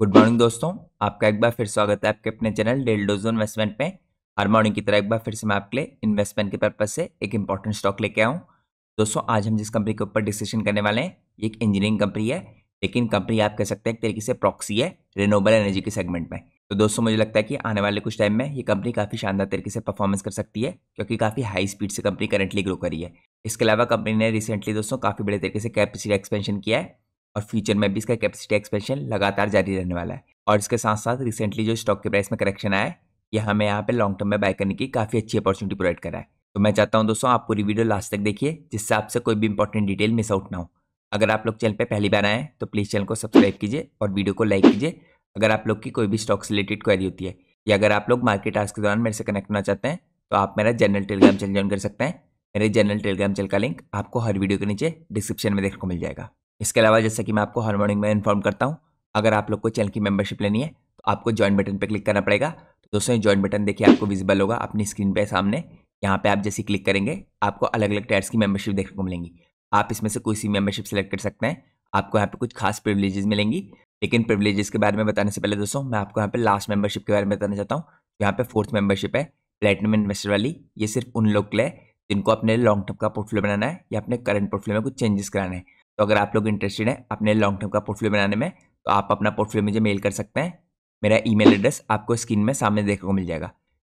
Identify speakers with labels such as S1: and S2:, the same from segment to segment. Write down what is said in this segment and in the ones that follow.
S1: good morning दोस्तों आपका एक बार फिर स्वागत है आपके अपने चैनल डोजो इन्वेस्टमेंट में हर मॉर्निंग की तरह एक बार फिर से मैं आपके लिए इन्वेस्टमेंट के पर्पज से एक इंपॉर्टेंट स्टॉक लेके आऊँ दोस्तों आज हम जिस कंपनी के ऊपर डिसीजन करने वाले हैं ये एक इंजीनियरिंग कंपनी है लेकिन कंपनी आप कह सकते हैं एक तरीके से प्रॉक्सी है रिनोबल एनर्जी के सेगमेंट में तो दोस्तों मुझे लगता है कि आने वाले कुछ टाइम में ये कंपनी काफ़ी शानदार तरीके से परफॉर्मेंस कर सकती है क्योंकि काफ़ी हाई स्पीड से कंपनी करेंटली ग्रो करी है इसके अलावा कंपनी ने रिसेंटली दोस्तों काफ़ी बड़े तरीके से कैपेसिटी एक्सपेंशन किया है और फ्यूचर में भी इसका कैपेसिटी एक्सपेंशन लगातार जारी रहने वाला है और इसके साथ साथ रिसेंटली जो स्टॉक के प्राइस में करेक्शन आया है ये हमें यहाँ पे लॉन्ग टर्म में बाय करने की काफ़ी अच्छी अपॉर्चुनिटी प्रोवाइड करा है तो मैं चाहता हूँ दोस्तों आप पूरी वीडियो लास्ट तक देखिए जिससे आपसे कोई भी इंपॉर्टेंट डिटेल मिस आउट ना हो अगर आप लोग चैनल पर पहली बार आएँ तो प्लीज़ चैनल को सब्सक्राइब कीजिए और वीडियो को लाइक कीजिए अगर आप लोग की कोई भी स्टॉक से रिलेटेड क्वेरी होती है या अगर आप लोग मार्केट आज के दौरान मेरे से कनेक्ट होना चाहते हैं तो आप मेरा जनरल टेलीग्राम चैनल ज्वाइन कर सकते हैं मेरे जनरल टेलीग्राम चैनल का लिंक आपको हर वीडियो के नीचे डिस्क्रिप्शन में देखने को मिल जाएगा इसके अलावा जैसे कि मैं आपको हर मॉर्निंग में इन्फॉर्म करता हूँ अगर आप लोग को चैनल की मेंबरशिप लेनी है तो आपको ज्वाइन बटन पर क्लिक करना पड़ेगा तो दोस्तों ज्वाइन बटन देखिए आपको विजिबल होगा अपनी स्क्रीन पर सामने यहाँ पर आप जैसे क्लिक करेंगे आपको अलग अलग टायर्स की मेंबरशिप देखने को मिलेंगी आप इसमें से कोई सी मेंबरशिप सेलेक्ट कर सकते हैं आपको यहाँ पर कुछ खास प्रिवलेजेस मिलेंगी लेकिन प्रिवलेजेस के बारे में बताने से पहले दोस्तों मैं आपको यहाँ पे लास्ट मेंबरशिप के बारे में बताना चाहता हूँ यहाँ पे फोर्थ मेंबरशिप है प्लेटिनम इन्वेस्टर वाली ये सिर्फ उन लोग के लिए जिनको अपने लॉन्ग टर्म का पोर्टफोलियो बनाना है या अपने करंट पोर्टफोलियो में कुछ चेंजेस कराना है तो अगर आप लोग इंटरेस्टेड हैं अपने लॉन्ग टर्म का पोर्टफोलियो बनाने में तो आप अपना पोर्टफोलियो मुझे मेल कर सकते हैं मेरा ईमेल एड्रेस आपको स्क्रीन में सामने देखने को मिल जाएगा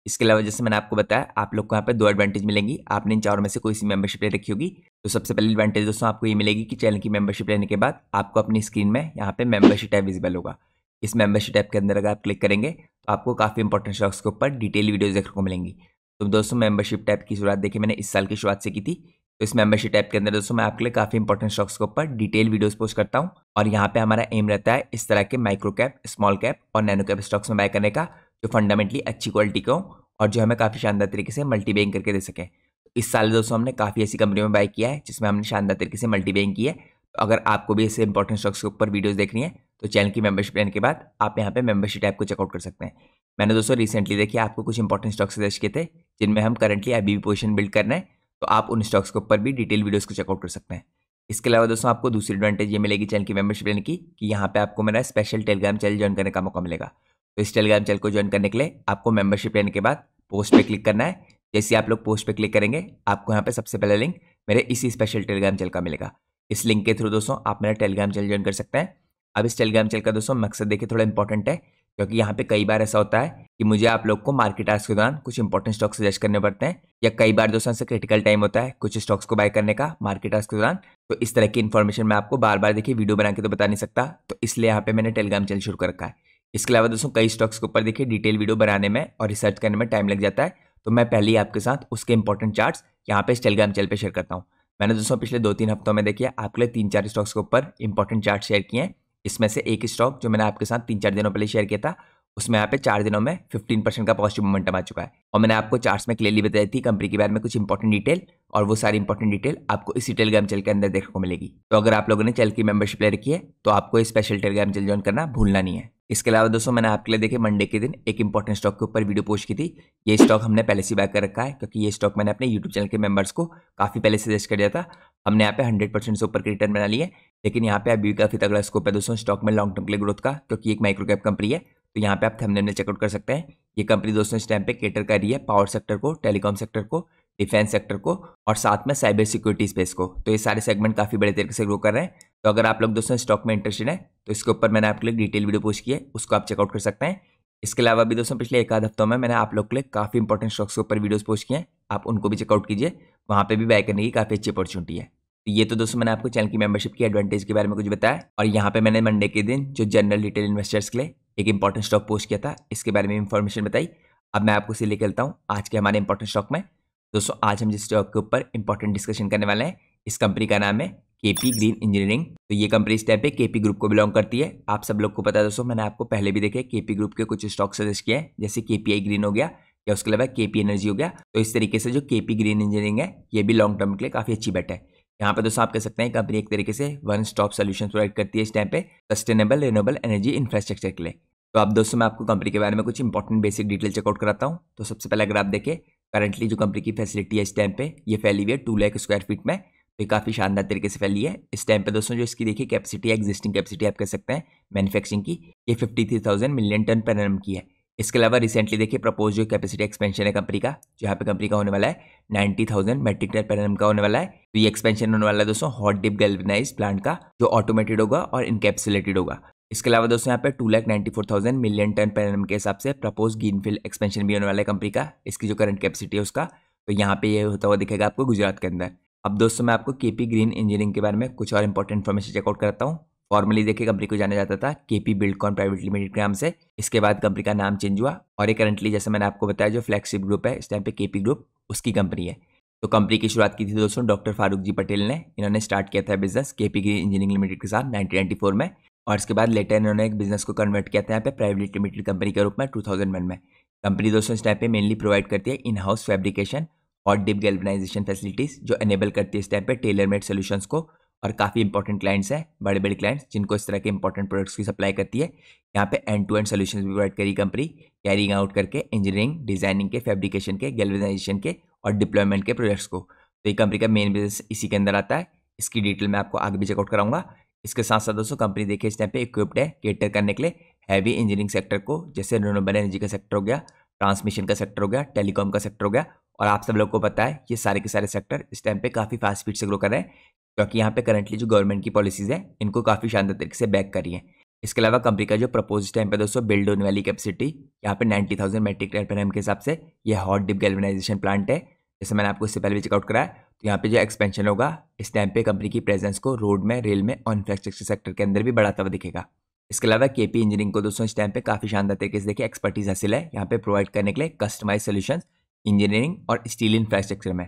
S1: इसके अलावा जैसे मैंने आपको बताया आप लोग को यहाँ पे दो एडवांटेज मिलेंगी आपने इन चारों में से कोई सी मेंबरशिप ले रखी होगी तो सबसे पहले एडवांटेज दोस्तों आपको ये मिलेगी कि चैनल की मेंबरशिप लेने के बाद आपको अपनी स्क्रीन में यहाँ पे मेंबरशिप टैब विजिबल होगा इस मेंबरशिप टैब के अंदर अगर आप क्लिक करेंगे तो आपको काफ़ी इंपॉर्टेंट स्टॉक्स के ऊपर डिटेल वीडियो देखने को मिलेंगी तो दोस्तों मेंबरशिप टैब की शुरुआत देखिए मैंने इस साल की शुरुआत से की थी तो इस मेंबरशिप ऐप के अंदर दोस्तों मैं आपके लिए काफ़ी इंपॉर्टेंट स्टॉक्स के ऊपर डिटेल वीडियोस पोस्ट करता हूँ और यहाँ पे हमारा एम रहता है इस तरह के माइक्रो कैप स्मॉल कैप और नैनो कैप स्टॉक्स में बाय करने का जो फंडामेंटली अच्छी क्वालिटी के हों और जो हमें काफ़ी शानदार तरीके से मल्टी बैंक करके दे सकें तो इस साल दोस्तों हमने काफ़ी ऐसी कंपनी में बाय किया है जिसमें हमने शानदार तरीके से मल्टी बैंक की है तो अगर आपको भी ऐसे इंपॉर्टेंट स्टॉक्स के ऊपर वीडियोस देखनी है तो चैनल की मेंबरशिप लेने के बाद आप यहाँ पे मेंबरशिप ऐप को चेकआउट कर सकते हैं मैंने दोस्तों रिसेंटली देखिए आपको कुछ इंपॉर्टेंट स्टॉक्स सजेस्ट किए थे जिनमें हम करंटली अभी भी पोजिशन बिल्ड कर रहे हैं तो आप उन स्टॉक्स के ऊपर भी डिटेल वीडियोस को चेकआउट कर सकते हैं इसके अलावा दोस्तों आपको दूसरी एडवांटेज ये मिलेगी चैनल की मेंबरशिप लेने की कि यहाँ पे आपको मेरा स्पेशल टेलीग्राम चैनल ज्वाइन करने का मौका मिलेगा तो इस टेलीग्राम चैनल को ज्वाइन करने के लिए आपको मेंबरशिप लेने के बाद पोस्ट पर क्लिक करना है जैसे आप लोग पोस्ट पर क्लिक करेंगे आपको यहाँ पर सबसे पहला लिंक मेरे इसी स्पेशल टेलीग्राम चैनल का मिलेगा इस लिंक के थ्रू दोस्तों आप मेरा टेलीग्राम चैनल ज्वाइन कर सकते हैं अब इस टेलीग्राम चैनल का दोस्तों मकसद देखिए थोड़ा इंपॉर्टेंट है क्योंकि यहाँ पे कई बार ऐसा होता है कि मुझे आप लोग को मार्केट आज के दौरान कुछ इंपॉर्टेंट स्टॉक सजेस्ट करने पड़ते हैं या कई बार दोस्तों से क्रिटिकल टाइम होता है कुछ स्टॉक्स को बाय करने का मार्केट आज के दौरान तो इस तरह की इन्फॉर्मेशन मैं आपको बार बार देखिए वीडियो बना के तो बता नहीं सकता तो इसलिए यहाँ पे मैंने टेलीग्राम चैनल शुरू कर रखा है इसके अलावा दोस्तों कई स्टॉक्स के ऊपर देखिए डिटेल वीडियो बनाने में और रिसर्च करने में टाइम लग जाता है तो मैं पहले ही आपके साथ उसके इंपॉर्टेंट चार्ट्स यहाँ पे टेलीग्राम चैनल पर शेयर करता हूँ मैंने दोस्तों पिछले दो तीन हफ्तों में देखिए आपके लिए तीन चार स्टॉक्स के ऊपर इंपॉर्टेंट चार्ट शेयर किए हैं इसमें से एक स्टॉक जो मैंने आपके साथ तीन चार दिनों पहले शेयर किया था उसमें यहाँ पे चार दिनों में फिफ्टीन परसेंट का पॉजिटिव मोमेंटम आ चुका है और मैंने आपको चार्ट्स में क्लियरली बताई थी कंपनी के बारे में कुछ इंपॉर्टेंट डिटेल और वो सारी इंपॉर्टेंट डिटेल आपको इसी टेलीग्राम चैनल के अंदर देखने को मिलेगी तो अगर आप लोगों ने चैनल की मेंबरशिप ले रखी है तो आपको इस स्पेशल टेलीग्राम चैनल ज्वाइन करना भूलना नहीं है इसके अलावा दोस्तों मैंने आपके लिए देखे मंडे के दिन एक इंपॉर्टेंट स्टॉक के ऊपर वीडियो पोस्ट की थी ये स्टॉक हमने पहले से बाय कर रखा है क्योंकि ये स्टॉक मैंने अपने यूट्यूब चैनल के मेंबर्स को काफ़ी पहले सजेस्ट कर दिया था हमने यहाँ पे हंड्रेड परसेंट से ऊपर के रिटर्न बना लिए लेकिन यहाँ पे अभी काफ़ी तगड़ा स्कोप है दोस्तों स्टॉक में लॉन्ग टर्म के लिए ग्रोथ का क्योंकि एक माइक्रो कैप कंपनी है तो यहाँ पे आप थे चेकआउट कर सकते हैं ये कंपनी दोस्तों इस टाइम पे केटर कर रही है पावर सेक्टर को टेलीकॉम सेक्टर को डिफेंस सेक्टर को और साथ में साइबर सिक्योरिटी स्पेस को तो ये सारे सेगमेंट काफ़ी बड़े तरीके से ग्रो कर रहे हैं तो अगर आप लोग दोस्तों स्टॉक में इंटरेस्टेड है तो इसके ऊपर मैंने आपके लिए डिटेल वीडियो पोस्ट की है उसको आप चेकआउट कर सकते हैं इसके अलावा भी दोस्तों पिछले एक आध हफ्तों में मैंने आप लोग के लिए काफ़ी इंपॉर्टेंट स्टॉक्स के ऊपर वीडियोज़ पोस्ट किए हैं आप उनको भी चेकआउट कीजिए वहाँ पर भी बाय करने की काफ़ी अच्छी अपॉर्चुनिटी है तो ये तो दोस्तों मैंने आपको चैनल की मेंबरशिप की एडवांटेज के बारे में कुछ बताया और यहाँ पे मैंने मंडे के दिन जो जनरल रिटेल इन्वेस्टर्स के लिए एक इंपॉर्टेंट स्टॉक पोस्ट किया था इसके बारे में इंफॉर्मेशन बताई अब मैं आपको इसे लेकर चलता हूँ आज के हमारे इंपॉर्टेंट स्टॉक में दोस्तों आज हम जिस स्टॉक के ऊपर इंपॉर्टेंट डिस्कशन करने वाले हैं इस कंपनी का नाम है पी ग्रीन इंजीनियरिंग तो ये कंपनी इस टाइप पे केपी ग्रुप को बिलोंग करती है आप सब लोग को पता है दोस्तों मैंने आपको पहले भी देखे केपी ग्रुप के कुछ स्टॉक सजेस्ट किए हैं जैसे आई ग्रीन हो गया या उसके अलावा पी एनर्जी हो गया तो इस तरीके से जो पी ग्रीन इंजीनियरिंग है ये भी लॉन्ग टर्म के लिए काफ़ी अच्छी बैठे है यहाँ पे दोस्तों आप कह सकते हैं कंपनी एक तरीके से वन स्टॉप सोल्यूशन प्रोवाइड करती है इस टाइम पे सस्टेनेबल रिनेबल एनर्जी इंफ्रास्ट्रक्चर के लिए तो आप दोस्तों मैं आपको कंपनी के बारे में कुछ इंपॉर्टेंट बेसिक डिटेल चेकआउट कराता हूँ तो सबसे पहले अगर आप देखें करंटली जो कंपनी की फैसिलिटी है इस टाइम पे ये फैली हुई है टू लैक स्क्वायर फीट में तो ये काफ़ी शानदार तरीके से फैली है इस टाइम पे दोस्तों जो इसकी देखिए कैपेसिटी है एग्जिस्टिंग कैपेसिटी आप कह सकते हैं मैनुफैक्चरिंग की ये fifty three thousand million tonne per annum की है इसके अलावा रिसेंटली देखिए प्रपोज जो कैपेसिटी एक्सपेंशन है कंपनी का जो यहाँ पे कंपनी का होने वाला है ninety thousand metric tonne per annum का होने वाला है तो ये एक्सपेंशन होने वाला है दोस्तों हॉट डिप गैल्वनाइज प्लांट का जो ऑटोमेटेड होगा और इनकेप्सुलेटेड होगा इसके अलावा दोस्तों यहाँ पे two lakh ninety four thousand million tonne per annum के हिसाब से प्रपोज ग्रीनफील्ड एक्सपेंशन भी होने वाला है कंपनी का इसकी जो करंट कैपेसिटी है उसका तो यहाँ पे ये होता हुआ दिखेगा आपको गुजरात के अंदर अब दोस्तों मैं आपको केपी ग्रीन इंजीनियरिंग के बारे में कुछ और इंपॉर्टेंट इन्फॉर्मेशन चेकआउट करता हूँ फॉर्मली देखिए कंपनी को जाना जाता था केपी बिल्डकॉन प्राइवेट लिमिटेड के नाम से इसके बाद कंपनी का नाम चेंज हुआ और ये करंटली जैसे मैंने आपको बताया जो फ्लैगशिप ग्रुप है इस टाइम पे केपी ग्रुप उसकी कंपनी है तो कंपनी की शुरुआत की थी दोस्तों डॉक्टर फारूक जी पटेल ने इन्होंने स्टार्ट किया था business KP Green engineering limited के साथ फोर में और इसके बाद लेटर इन्होंने एक बिजनेस को कन्वर्ट किया था यहाँ पे प्राइवेट लिमिटेड कंपनी के रूप में वन में कंपनी दोस्तों इस टाइम पे मेनली प्रोवाइड करती है इन हाउस फैब्रिकेशन और डिप गैल्वनाइजेशन फैसिलिटीज़ जो एनेबल करती है इस टाइम पे टेलर मेड सोल्यूशंस को और काफ़ी इंपॉर्टेंट क्लाइंट्स हैं बड़े बड़े क्लाइंट्स जिनको इस तरह के इंपॉर्टेंट प्रोडक्ट्स की सप्लाई करती है यहाँ पे एंड टू एंड सोल्यूशन भी प्रोवाइड करी कंपनी कैरिंग आउट करके इंजीनियरिंग डिजाइनिंग के फेब्रिकेशन के गैल्वेनाइजेशन के और डिप्लॉयमेंट के प्रोजेक्ट्स को तो ये कंपनी का मेन बिजनेस इसी के अंदर आता है इसकी डिटेल मैं आपको आगे भी चेकआउट कराऊंगा इसके साथ साथ दोस्तों कंपनी देखिए इस टाइम पे इक्विप्ड है केटर करने के लिए हैवी इंजीनियरिंग सेक्टर को जैसे रिनोबल एनर्जी का सेक्टर हो गया ट्रांसमिशन का सेक्टर हो गया टेलीकॉम का सेक्टर हो गया और आप सब लोग को पता है ये सारे के सारे सेक्टर इस टाइम पे काफ़ी फास्ट स्पीड से ग्रो कर रहे हैं क्योंकि यहाँ पे करंटली जो गवर्नमेंट की पॉलिसीज़ है इनको काफ़ी शानदार तरीके से बैक करी है इसके अलावा कंपनी का जो प्रपोज टाइम पे दोस्तों बिल्ड होने वाली कैपेसिटी यहाँ पे 90,000 मेट्रिक टन पर के हिसाब से ये हॉट डिप गैल्वेनाइजेशन प्लांट है जैसे मैंने आपको इससे पहले भी चेकआउट कराया तो यहाँ पे जो एक्सपेंशन होगा इस टाइम पे कंपनी की प्रेजेंस को रोड में रेल में और इंफ्रास्ट्रक्चर सेक्टर के अंदर भी बढ़ाता हुआ दिखेगा इसके अलावा के पी इंजीनियरिंग को दोस्तों इस टाइम पे काफ़ी शानदार तरीके से देखिए एक्सपर्टीज हासिल है यहाँ पे प्रोवाइड करने के लिए कस्टमाइज सोल्यूशन इंजीनियरिंग और स्टील इंफ्रास्ट्रक्चर में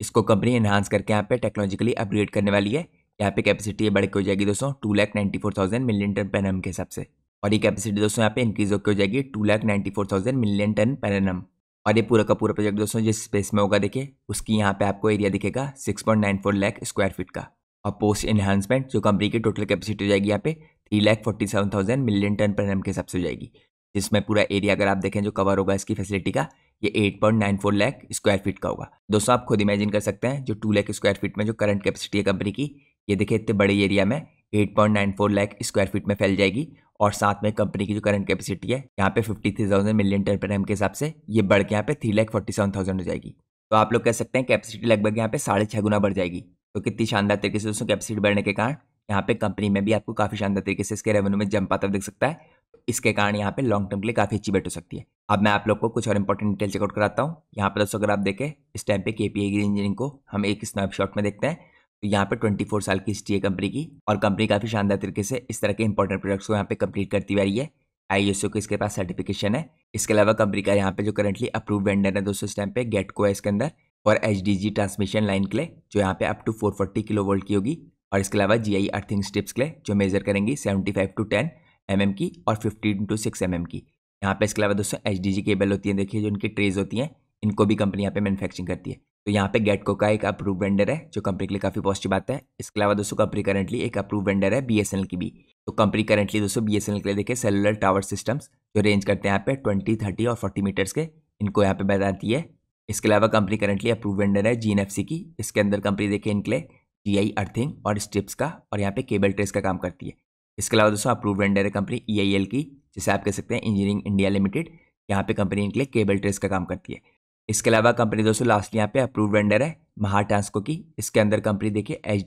S1: इसको कंपनी एनहांस करके यहाँ पे टेक्नोलॉजिकली अपग्रेड करने वाली है यहाँ पे कैपेसिटी बढ़ के हो जाएगी दोस्तों two lakh ninety four thousand million tonne per annum के हिसाब से और ये कैपेसिटी दोस्तों यहाँ पे इंक्रीज होकर हो जाएगी two lakh ninety four thousand million tonne पर और ये पूरा का पूरा प्रोजेक्ट दोस्तों जिस स्पेस में होगा देखिए उसकी यहाँ पे आपको एरिया दिखेगा six point nine four lakh square feet का और पोस्ट इन्हांसमेंट जो कंपनी की टोटल कैपेसिटी हो जाएगी यहाँ पे three lakh forty seven thousand million tonne per annum के हिसाब से हो जाएगी जिसमें पूरा एरिया अगर आप देखें जो कवर होगा इसकी फैसिलिटी का ये 8.94 लाख स्क्वायर फीट का होगा दोस्तों आप खुद इमेजिन कर सकते हैं जो टू लाख स्क्वायर फीट में जो करंट कैपेसिटी है कंपनी की ये देखिए इतने बड़े एरिया में 8.94 लाख स्क्वायर फीट में फैल जाएगी और साथ में कंपनी की जो करंट कैपेसिटी है यहाँ पे 53,000 मिलियन टन पर एम के हिसाब से ये बढ़ के यहाँ पे three lakh forty seven thousand हो जाएगी तो आप लोग कह सकते हैं कैपेसिटी लगभग यहाँ पे साढ़े छः गुना बढ़ जाएगी तो कितनी शानदार तरीके से दोस्तों कैपेसिटी बढ़ने के कारण यहाँ पे कंपनी में भी आपको काफ़ी शानदार तरीके से इसके रेवेन्यू में जम पाता देख सकता है इसके कारण यहाँ पे लॉन्ग टर्म के लिए काफ़ी अच्छी बेट हो सकती है अब मैं आप लोग को कुछ और इंपॉर्टेंट डिटेल चेकआउट कराता हूँ यहाँ पर दोस्तों अगर आप देखें इस टाइम पे के पी इंजीनियरिंग को हम एक स्नैपशॉट में देखते हैं तो यहाँ पे 24 साल की हिस्ट्री है कंपनी की और कंपनी काफ़ी शानदार तरीके से इस तरह के इंपॉर्टेंट प्रोडक्ट्स को यहाँ पे कंप्लीट करती हुई रही है आई एस के इसके पास सर्टिफिकेशन है इसके अलावा कंपनी का यहाँ पे जो करंटली अप्रूव वेंडर है दोस्तों इस टाइम पे को है इसके अंदर और एच ट्रांसमिशन लाइन के लिए जो यहाँ पे up to four forty kilovolt की होगी और इसके अलावा जी आई अर्थिंग स्टिप्स के लिए जो मेजर करेंगी seventy five to ten M की और फिफ्टीन टू सिक्स एम की यहाँ पे इसके अलावा दोस्तों एच केबल होती है देखिए जो इनकी ट्रेज होती हैं इनको भी कंपनी यहाँ पे मैन्युफैक्चरिंग करती है तो यहाँ पे गेटको का एक अप्रूव वेंडर है जो कंपनी के लिए काफ़ी पॉजिटिव आता है इसके अलावा दोस्तों कंपनी करेंटली एक अप्रूव वेंडर है बी की भी तो कंपनी करंटली दोस्तों बी के लिए देखिए सेलुलर टावर सिस्टम्स जो रेंज करते हैं यहाँ पे ट्वेंटी थर्टी और फोर्टी मीटर्स के इनको यहाँ पे बताती है इसके अलावा कंपनी करंटली अप्रूव वेंडर है जी की इसके अंदर कंपनी देखिए इनके लिए जी अर्थिंग और स्ट्रिप्स का और यहाँ पे केबल ट्रेस का काम करती है इसके अलावा दोस्तों अप्रूव वेंडर है कंपनी ई e की जिसे आप कह सकते हैं इंजीनियरिंग इंडिया लिमिटेड यहाँ पे कंपनी इनके लिए केबल ट्रेस का काम करती है इसके अलावा कंपनी दोस्तों लास्ट यहाँ पे अप्रूव वेंडर है महा ट्रांसको की इसके अंदर कंपनी देखिए एच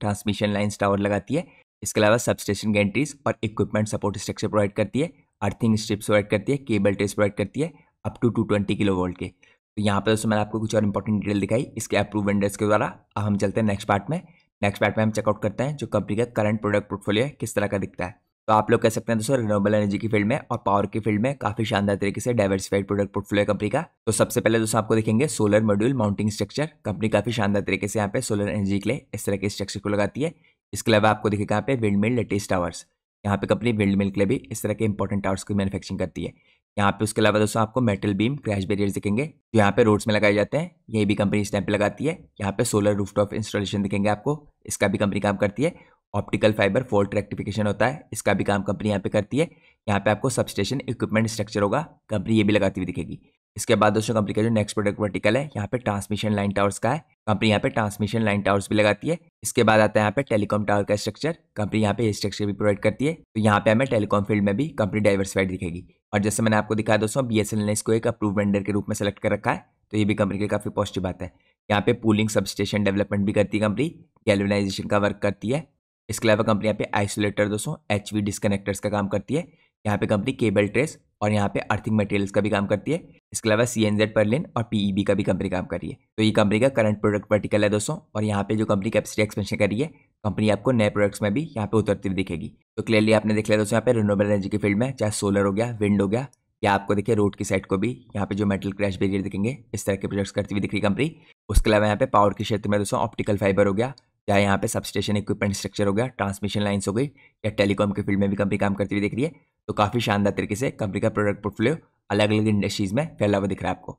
S1: ट्रांसमिशन लाइन्स टावर लगाती है इसके अलावा सब स्टेशन गैंट्रीज और इक्विपमेंट सपोर्ट स्ट्रक्चर प्रोवाइड करती है अर्थिंग स्ट्रिप्स प्रोवाइड करती है केबल ट्रेस प्रोवाइड करती है up to two twenty kilovolt के तो यहाँ पर दोस्तों मैंने आपको कुछ और इंपॉर्टेंट डिटेल दिखाई इसके अप्रूव वेंडर्स के द्वारा अब हम चलते हैं नेक्स्ट पार्ट में नेक्स्ट पार्ट में हम चेकआउट करते हैं जो कंपनी का करंट प्रोडक्ट पोर्टफोलियो है किस तरह का दिखता है तो आप लोग कह सकते हैं दोस्तों रिनोबल एनर्जी की फील्ड में और पावर की फील्ड में काफी शानदार तरीके से डाइवर्सिफाइड प्रोडक्ट पोर्टफोलियो कंपनी का तो सबसे पहले दोस्तों आपको देखेंगे solar module mounting structure company काफी शानदार तरीके से यहाँ पे सोलर एनर्जी के लिए इस तरह के स्ट्रक्चर को लगाती है इसके अलावा आपको देखेगा यहाँ पे विंड मिल लेटेस्ट टावर्स यहाँ पे कंपनी विंड मिल के लिए भी इस तरह के इंपॉर्टेंट टावर्स की मैनुफेक्चरिंग करती है यहाँ पे उसके अलावा दोस्तों आपको मेटल बीम क्रैश बैरियर दिखेंगे जो यहाँ पे रोड्स में लगाए जाते हैं ये भी कंपनी इस टाइम पे लगाती है यहाँ पे सोलर रूफटॉप इंस्टॉलेशन दिखेंगे आपको इसका भी कंपनी काम करती है ऑप्टिकल फाइबर फॉल्ट रेक्टिफिकेशन होता है इसका भी काम कंपनी यहाँ पे करती है यहाँ पे आपको सब स्टेशन इक्विपमेंट स्ट्रक्चर होगा कंपनी ये भी लगाती हुई दिखेगी इसके बाद दोस्तों कंपनी का जो नेक्स्ट प्रोडक्ट वर्टिकल है यहाँ पे ट्रांसमिशन लाइन टावर्स का है कंपनी यहाँ पे ट्रांसमिशन लाइन टावर्स भी लगाती है इसके बाद आता है यहाँ पे टेलीकॉम टावर का स्ट्रक्चर कंपनी यहाँ पे स्ट्रक्चर भी प्रोवाइड करती है तो यहाँ पे हमें टेलीकॉम फील्ड में भी कंपनी डाइवर्सफाइड दिखेगी और जैसे मैंने आपको दिखाया दोस्तों बी एस ने इसको एक अप्रूव वेंडर के रूप में सेलेक्ट कर रखा है तो ये भी कंपनी के लिए काफ़ी पॉजिटिव बात है यहाँ पे पूलिंग सब स्टेशन डेवलपमेंट भी करती है कंपनी गैल्वेनाइजेशन का वर्क करती है इसके अलावा कंपनी यहाँ पे आइसोलेटर दोस्तों एच वी डिस्कनेक्टर्स का काम करती है यहाँ पे कंपनी केबल ट्रेस और यहाँ पे अर्थिंग मटेरियल्स का भी काम करती है इसके अलावा सी एन जेड परलिन और बी e का भी कंपनी काम कर रही है तो ये कंपनी का करंट प्रोडक्ट वर्टिकल है दोस्तों और यहाँ पे जो कंपनी कैपेसिटी एक्सपेंशन कर रही है कंपनी आपको नए प्रोडक्ट्स में भी यहाँ पे उतरती हुई दिखेगी तो क्लियरली आपने देख लिया दोस्तों यहाँ पे रिनोबल एनर्जी के फील्ड में चाहे सोलर हो गया विंड हो गया या आपको देखिए रोड की साइड को भी यहाँ पे जो मेटल क्रैश बेरियर दिखेंगे इस तरह के प्रोजेक्ट्स करती हुई दिख रही कंपनी उसके अलावा यहाँ पे पावर के क्षेत्र में दोस्तों ऑप्टिकल फाइबर हो गया चाहे यहाँ पे सबस्टेशन इक्विपमेंट स्ट्रक्चर हो गया ट्रांसमिशन लाइन्स हो गई या टेलीकॉम के फील्ड में भी कंपनी काम करती हुई दिख रही है तो काफ़ी शानदार तरीके से कंपनी का प्रोडक्ट पोर्टफोलियो अलग अलग इंडस्ट्रीज़ में फैला हुआ दिख रहा है आपको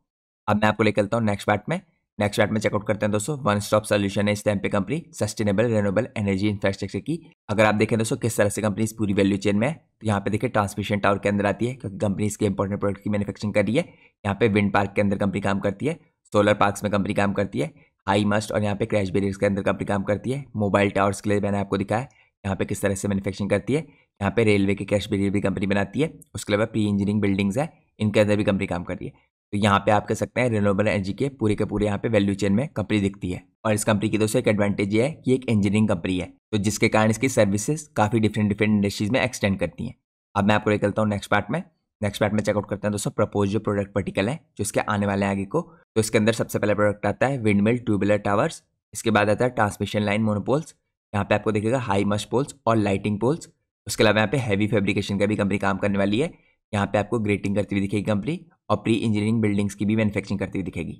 S1: अब मैं आपको लेकर चलता हूँ नेक्स्ट पार्ट में नेक्स्ट चार्ट में चेकआउट करते हैं दोस्तों वन स्टॉप सोल्यूशन है इस टाइम पे company sustainable renewable energy infrastructure की अगर आप देखें दोस्तों किस तरह से कंपनी इस पूरी वैल्यू चेन में तो यहाँ पे देखिए ट्रांसमिशन टावर के अंदर आती है क्योंकि कंपनी इसके इंपॉर्टेंट प्रोडक्ट की मैनुफेक्चरिंग कर रही है यहाँ पे विंड पार्क के अंदर कंपनी काम करती है सोलर पार्क में कंपनी काम करती है हाई मस्ट और यहाँ पे क्रैश बेरियर्स के अंदर कंपनी काम करती है मोबाइल टावर्स के लिए मैंने आपको दिखाया यहाँ पे किस तरह से मैनुफेक्चरिंग करती है यहाँ पे रेलवे के क्रैश बेरियर भी कंपनी बनाती है उसके अलावा प्री इंजीनियरिंग बिल्डिंग्स है इनके अंदर भी कंपनी काम करती है तो यहाँ पे आप कह सकते हैं रिनोबल एनर्जी के पूरे के पूरे यहाँ पे वैल्यू चेन में कंपनी दिखती है और इस कंपनी की दोस्तों एक एडवांटेज ये है कि एक इंजीनियरिंग कंपनी है तो जिसके कारण इसकी सर्विसेज काफ़ी डिफरेंट डिफरेंट इंडस्ट्रीज में एक्सटेंड करती हैं अब मैं आपको निकलता हूँ नेक्स्ट पार्ट में नेक्स्ट पार्ट में चेकआउट करते हैं दोस्तों प्रपोज जो प्रोडक्ट पर्टिकल है जो इसके आने वाले हैं आगे को तो इसके अंदर सबसे पहला प्रोडक्ट आता है विंड मिल टू टावर्स इसके बाद आता है ट्रांसमिशन लाइन मोनोपोल्स यहाँ पे आपको देखिएगा हाई मस्ट पोल्स और लाइटिंग पोल्स उसके अलावा यहाँ पे हैवी फैब्रिकेशन का भी कंपनी काम करने वाली है यहाँ पे आपको ग्रेटिंग करती हुई दिखेगी कंपनी और प्री इंजीनियरिंग बिल्डिंग्स की भी मैन्युफैक्चरिंग करती हुई दिखेगी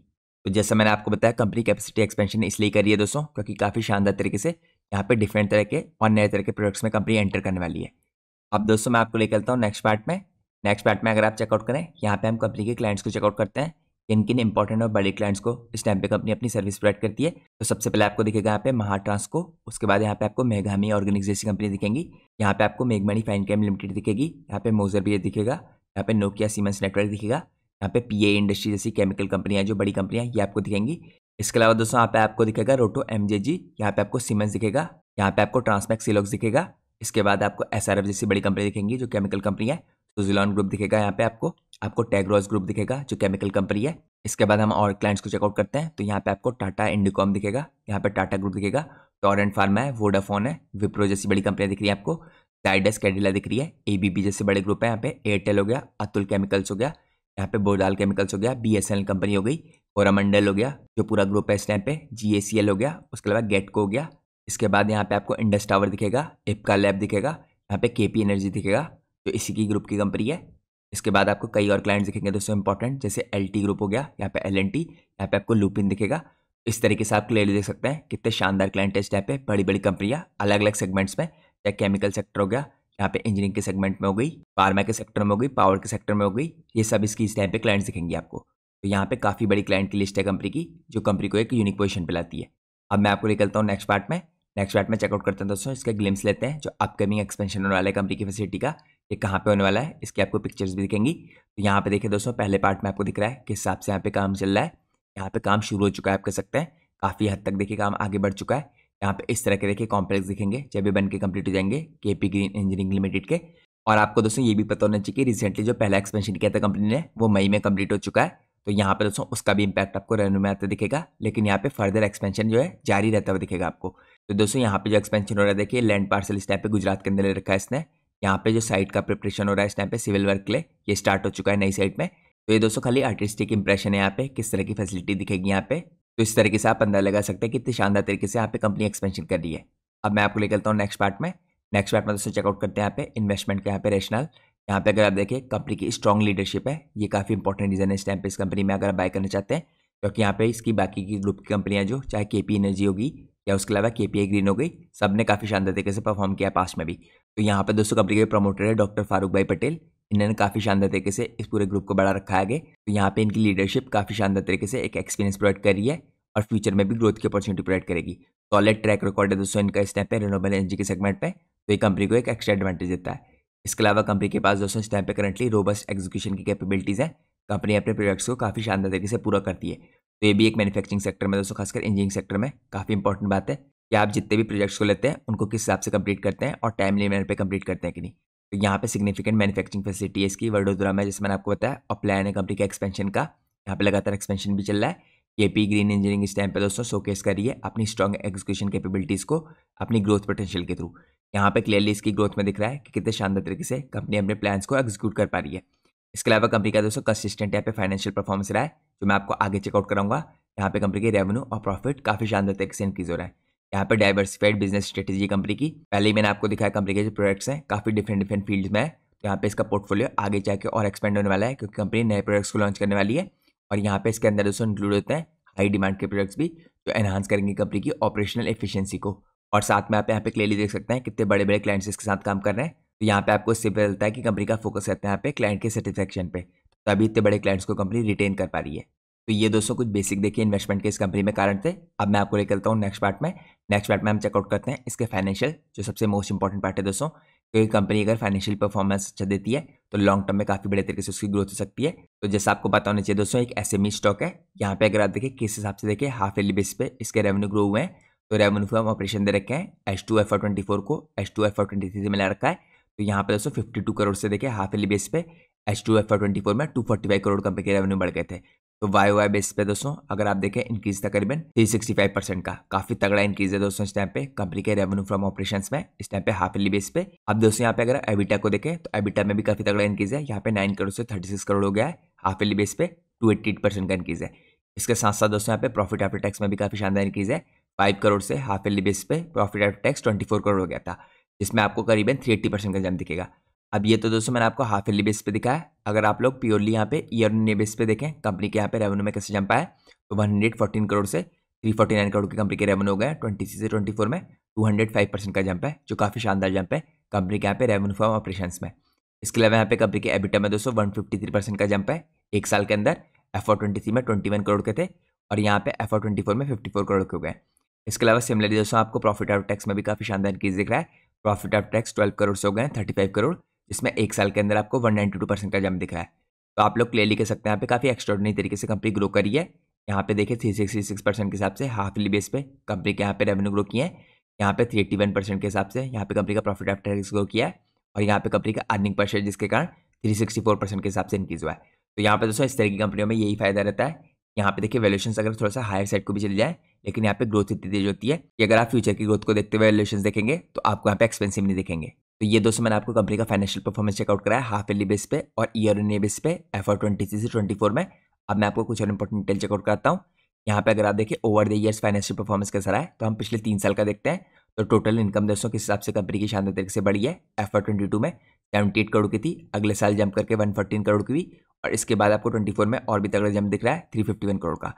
S1: तो जैसा मैंने आपको बताया कंपनी कैपेसिटी एक्सपेंशन इसलिए कर रही है दोस्तों क्योंकि काफ़ी शानदार तरीके से यहाँ पे डिफरेंट तरह के और नए तरह के प्रोडक्ट्स में कंपनी एंटर करने वाली है अब दोस्तों मैं आपको लेकर चलता हूँ नेक्स्ट पार्ट में नेक्स्ट पार्ट में अगर आप चेकआउट करें यहाँ पे हम कंपनी के क्लाइंट्स को चेकआउट करते हैं किन किन इंपॉर्टेंट और बड़े क्लाइंट्स को इस टाइम पे कंपनी अपनी सर्विस प्रोवाइड करती है तो सबसे पहले आपको दिखेगा यहाँ पे महाट्रांस को उसके बाद यहाँ पे आपको मेघामी ऑर्गेनिक जैसी कंपनी दिखेंगी यहाँ पे आपको मेघमणी फाइन कैम लिमिटेड दिखेगी यहाँ पे मोजर भी दिखेगा यहाँ पे नोकिया सीमेंस नेटवर्क दिखेगा यहाँ पे पीए इंडस्ट्री जैसी केमिकल कंपनियाँ जो बड़ी कंपनियाँ ये आपको दिखेंगी इसके अलावा दोस्तों यहाँ पे आपको दिखेगा रोटो एम जे जी यहाँ पे आपको सीमेंस दिखेगा यहाँ पे आपको ट्रांसमैक्स सिलोक्स दिखेगा इसके बाद आपको एस आर एफ जैसी बड़ी कंपनी दिखेंगी जो केमिकल कंपनी है सुजिलॉन ग्रुप दिखेगा यहाँ पे आपको आपको टैगरॉस ग्रुप दिखेगा जो केमिकल कंपनी है इसके बाद हम और क्लाइंट्स को चेकआउट करते हैं तो यहाँ पे आपको टाटा इंडिकॉम दिखेगा यहाँ पे टाटा ग्रुप दिखेगा टॉरेंट फार्मा है वोडाफोन है विप्रो जैसी बड़ी कंपनियाँ दिख रही है आपको जाइडस कैडिला दिख रही है एबीबी जैसे बड़े ग्रुप है यहाँ पे एयरटेल हो गया अतुल केमिकल्स हो गया यहाँ पे बोलाल केमिकल्स हो गया बी एस एल कंपनी हो गई कोरामंडल हो गया जो पूरा ग्रुप है इस टाइम पे जी ए सी एल हो गया उसके अलावा गेटको हो गया इसके बाद यहाँ पे आपको इंडस टावर दिखेगा इपका लैब दिखेगा यहाँ पे के पी एनर्जी दिखेगा जो इसी की ग्रुप की कंपनी है इसके बाद आपको कई और क्लाइंट्स दिखेंगे दोस्तों इंपॉर्टेंट जैसे एल टी ग्रुप हो गया यहाँ पे एल एन टी यहाँ पे आपको लूपिन दिखेगा इस तरीके से आप क्लियरली देख सकते हैं कितने शानदार क्लाइंट है इस टाइप पे बड़ी बड़ी कंपनियाँ अलग अलग सेगमेंट्स में चाहे केमिकल सेक्टर हो गया यहाँ पे इंजीनियरिंग के सेगमेंट में हो गई फार्मा के सेक्टर में हो गई पावर के सेक्टर में हो गई ये सब इसकी इस टाइम पे क्लाइंट्स दिखेंगे आपको तो यहाँ पे काफ़ी बड़ी क्लाइंट की लिस्ट है कंपनी की जो कंपनी को एक यूनिक पोजीशन पे लाती है अब मैं आपको निकलता हूँ नेक्स्ट पार्ट में नेक्स्ट पार्ट में चेकआउट करते हैं दोस्तों इसका ग्लिम्स लेते हैं जो अपकमिंग एक्सपेंशन होने वाला है कंपनी की फैसिलिटी का ये कहाँ पे होने वाला है इसकी आपको पिक्चर्स भी दिखेंगी तो यहाँ पे देखिए दोस्तों पहले पार्ट में आपको दिख रहा है किस हिसाब से यहाँ पे काम चल रहा है यहाँ पे काम शुरू हो चुका है आप कह सकते हैं काफ़ी हद तक देखिए काम आगे बढ़ चुका है यहाँ पे इस तरह के देखिए कॉम्प्लेक्स दिखेंगे जब भी बन के कंप्लीट हो जाएंगे के पी ग्रीन इंजीनियरिंग लिमिटेड के और आपको दोस्तों ये भी पता होना चाहिए कि रिसेंटली जो पहला एक्सपेंशन किया था कंपनी ने वो मई में कंप्लीट हो चुका है तो यहाँ पे दोस्तों उसका भी इम्पैक्ट आपको रेवेन्यू में आता दिखेगा लेकिन यहाँ पे फर्दर एक्सपेंशन जो है जारी रहता हुआ दिखेगा आपको तो दोस्तों यहाँ पे जो एक्सपेंशन हो रहा है देखिए लैंड पार्सल इस टाइप पे गुजरात के अंदर ले रखा है इसने यहाँ पे जो साइट का प्रिपरेशन हो रहा है इस टाइम पे सिविल वर्क के लिए ये स्टार्ट हो चुका है नई साइट में तो ये दोस्तों खाली आर्टिस्टिक इंप्रेशन है यहाँ पे किस तरह की फैसिलिटी दिखेगी यहाँ पे तो इस तरीके से आप अंदाजा लगा सकते हैं कितनी शानदार तरीके से यहाँ पे कंपनी एक्सपेंशन कर रही है अब मैं आपको ले चलता हूँ नेक्स्ट पार्ट में नेक्स्ट पार्ट में दोस्तों चेकआउट करते हैं यहाँ पे इन्वेस्टमेंट के यहाँ पे रेशनल यहाँ पे अगर आप देखें कंपनी की स्ट्रॉन्ग लीडरशिप है ये काफ़ी इंपॉर्टेंट रीजन है इस टाइम पर इस कंपनी में अगर आप बाय करना चाहते हैं क्योंकि यहाँ पे इसकी बाकी की ग्रुप की कंपनियाँ जो चाहे के पी एनर्जी होगी या उसके अलावा के पी ए ग्रीन हो गई सब ने काफ़ी शानदार तरीके से परफॉर्म किया पास्ट में भी तो यहाँ पे दोस्तों कंपनी के प्रमोटर है डॉक्टर फारूक भाई पटेल इन्होंने काफ़ी शानदार तरीके से इस पूरे ग्रुप को बढ़ा रखा है आगे तो यहाँ पे इनकी लीडरशिप काफ़ी शानदार तरीके से एक एक्सपीरियंस प्रोवाइड कर रही है और फ्यूचर में भी ग्रोथ की अपॉर्चुनिटी प्रोवाइड करेगी सॉलिड ट्रैक रिकॉर्ड है दोस्तों इनका इस टाइम रिनोबल एनर्जी के सेगमेंट पर तो ये कंपनी को एक एक्स्ट्रा एडवांटेज देता है इसके अलावा कंपनी के पास दोस्तों इस टाइम करंटली रोबस्ट एग्जीक्यूशन की कैपेबिलिटीज़ हैं कंपनी अपने प्रोडक्ट्स को काफ़ी शानदार तरीके से पूरा करती है तो ये भी एक मैन्युफैक्चरिंग सेक्टर में दोस्तों खासकर इंजीनियरिंग सेक्टर में काफ़ी इंपॉर्टेंट बात है कि आप जितने भी प्रोजेक्ट्स को लेते हैं उनको किस हिसाब से कंप्लीट करते हैं और टाइमली मैनर पर कंप्लीट करते हैं कि नहीं यहाँ पे सिग्निफिकेंट मैन्युफैक्चरिंग फैसिलिटी है इसकी वडोदरा में जैसे मैंने आपको बताया और प्लान है कंपनी का एक्सपेंशन का यहाँ पे लगातार एक्सपेंशन भी चल रहा है के पी ग्रीन इंजीनियरिंग इस टाइम पे दोस्तों शोकेस रही है अपनी स्ट्रॉन्ग एग्जीक्यूशन कैपेबिलिटीज़ को अपनी ग्रोथ पोटेंशियल के थ्रू यहाँ पे क्लियरली इसकी ग्रोथ में दिख रहा है कि कितने शानदार तरीके से कंपनी अपने प्लान्स को एग्जीक्यूट कर पा रही है इसके अलावा कंपनी का दोस्तों कंसिस्टेंट यहाँ पे फाइनेंशियल परफॉर्मेंस रहा है जो मैं आपको आगे चेकआउट कराऊंगा यहाँ पे कंपनी के रेवेन्यू और प्रॉफिट काफ़ी शानदार तरीके से इंक्रीज हो रहा है यहाँ पे डाइवर्सिफाइड बिजनेस स्ट्रेटेजी कंपनी की पहले ही मैंने आपको दिखाया कंपनी के जो प्रोडक्ट्स हैं काफ़ी डिफरेंट डिफरेंट फील्ड्स में है तो यहाँ पे इसका पोर्टफोलियो आगे जाके और एक्सपेंड होने वाला है क्योंकि कंपनी नए प्रोडक्ट्स को लॉन्च करने वाली है और यहाँ पे इसके अंदर दोस्तों इंक्लूड होते हैं हाई डिमांड के प्रोडक्ट्स भी जो एनहांस करेंगे कंपनी की ऑपरेशनल एफिशिएंसी को और साथ में आप यहाँ पे क्लियरली देख सकते हैं कितने बड़े बड़े क्लाइंट्स इसके साथ काम कर रहे हैं तो यहाँ पे आपको इससे पता चलता है कि कंपनी का फोकस रहता है यहाँ पे क्लाइंट के सेटिस्फेक्शन पे तभी तो इतने बड़े क्लाइंट्स को कंपनी रिटेन कर पा रही है तो ये दोस्तों कुछ बेसिक देखिए इन्वेस्टमेंट के इस कंपनी में कारण थे अब मैं आपको लेकर चलता हूँ नेक्स्ट पार्ट में नेक्स्ट पार्ट में हम चेकआउट करते हैं इसके फाइनेंशियल जो सबसे मोस्ट इंपॉर्टेंट पार्ट है दोस्तों क्योंकि तो कंपनी अगर फाइनेंशियल परफॉर्मेंस अच्छा देती है तो लॉन्ग टर्म में काफी बड़े तरीके से उसकी ग्रोथ हो सकती है तो जैसे आपको पता होना चाहिए दोस्तों एक एस स्टॉक e है यहाँ पे अगर आप देखिए किस हिसाब से देखिए हाफ एली बेस पे इसके रेवेन्यू ग्रो हुए हैं तो रेवेन्यू फॉर्म ऑपरेशन दे रखे हैं S two F twenty four को S two F twenty three से मिला रखा है तो यहाँ पे दोस्तों फिफ्टी टू करोड़ से देखें हाफ एली बेस पे H two F twenty four में two forty five crore company के रेवेन्यू बढ़ गए थे तो वाई वाई बेस पे दोस्तों अगर आप देखें इंक्रीज तकरीबन थ्री सिक्सटी फाइव परसेंट का काफी तगड़ा इंक्रीज है दोस्तों इस टाइम पे कंपनी के रेवेन्यू फ्रॉम ऑपरेशंस में इस टाइम पे हाफ इली बेस पे अब दोस्तों यहाँ पे अगर एबिटा को देखें तो एबिटा में भी काफी तगड़ा इंक्रीज है यहाँ पे नाइन करोड़ से थर्टी सिक्स करोड़ हो गया है हाफ इली बेस पे टू एट्टी एट परसेंट का इंक्रीज है इसके साथ साथ दोस्तों यहाँ पे प्रॉफिट आफ्टर टैक्स में भी काफी शानदार इंक्रीज है फाइव करोड़ से हाफ इली बेस पे profit after tax twenty four crore हो गया था जिसमें आपको करीबन थ्री एट्टी परसेंट का जम दिखेगा अब ये तो दोस्तों मैंने आपको हाफ ईयरली बेस पे दिखाया अगर आप लोग प्योरली यहाँ पे ईयरली बेस पे देखें कंपनी के यहाँ पे रेवेन्यू में कैसे जम पाया तो फोर्टीन करोड़ से 349 करोड़ की कंपनी के रेवेन्यू हो गया ट्वेंटी से 24 में 205 परसेंट का जंप है जो काफ़ी शानदार जंप है कंपनी के यहाँ पे रेवेन्यू फॉर्म ऑपरेशन में इसके अलावा यहाँ पे कंपनी के एबिटा में दोस्तों वन का जंप है एक साल के अंदर एफ ट्वेंटी में ट्वेंटी करोड़ के थे और यहाँ पे एफ में फिफ्टी करोड़ के हो गए इसके अलावा सिमिलरली दोस्तों आपको प्रॉफिट ऑफ टैक्स में भी काफ़ी शानदार इंक्रीज दिख रहा है profit of tax twelve crore से हो गए थर्टी फाइव करोड़ इसमें एक साल के अंदर आपको वन नाइन्टी टू परसेंट का जम दिखा है तो आप लोग क्लियरली कह सकते हैं यहाँ पे काफ़ी एक्स्ट्रॉडनरी तरीके से कंपनी ग्रो करी है यहाँ पे देखिए थ्री सिक्सटी सिक्स परसेंट के हिसाब से हाफली बेस पे कंपनी के यहाँ पे रेवेन्यू ग्रो किए हैं यहाँ पे थ्री एट्टी वन परसेंट के हिसाब से यहाँ पे कंपनी का प्रॉफिट आफ्टर टैक्स ग्रो किया है और यहाँ पे कंपनी का अर्निंग पर शेयर जिसके कारण थ्री सिक्सटी फोर परसेंट के हिसाब से इंक्रीज हुआ है तो यहाँ पे दोस्तों इस तरह की कंपनियों में यही फायदा रहता है यहाँ पे देखिए वैल्यूशन अगर थोड़ा सा हायर साइड को भी चले जाए लेकिन यहाँ पे ग्रोथ इतनी तेज होती है कि अगर आप फ्यूचर की ग्रोथ को देखते हुए वैल्यूशन देखेंगे तो आपको यहाँ पे एक्सपेंसिव नहीं देखेंगे तो ये दोस्तों मैंने आपको कंपनी का फाइनेंशियल परफॉर्मेंस चेकआउट कराया हाफ एयरली बेस पे और ईयर ऑन ईयर बेस पे एफ आर ट्वेंटी से ट्वेंटी फोर में अब मैं आपको कुछ और इंपॉर्टेंट डिटेल चेकआउट कराता हूँ यहाँ पे अगर आप देखें over the years financial performance कैसा रहा है तो हम पिछले तीन साल का देखते हैं तो टोटल इनकम दोस्तों किस हिसाब से कंपनी की शानदार तरीके से बढ़ी है एफ आर ट्वेंटी टू में सेवेंटी एट करोड़ की थी अगले साल जंप करके वन फोर्टीन करोड़ की हुई और इसके बाद आपको ट्वेंटी फोर में और भी तगड़ा जंप दिख रहा है थ्री फिफ्टी वन करोड़ का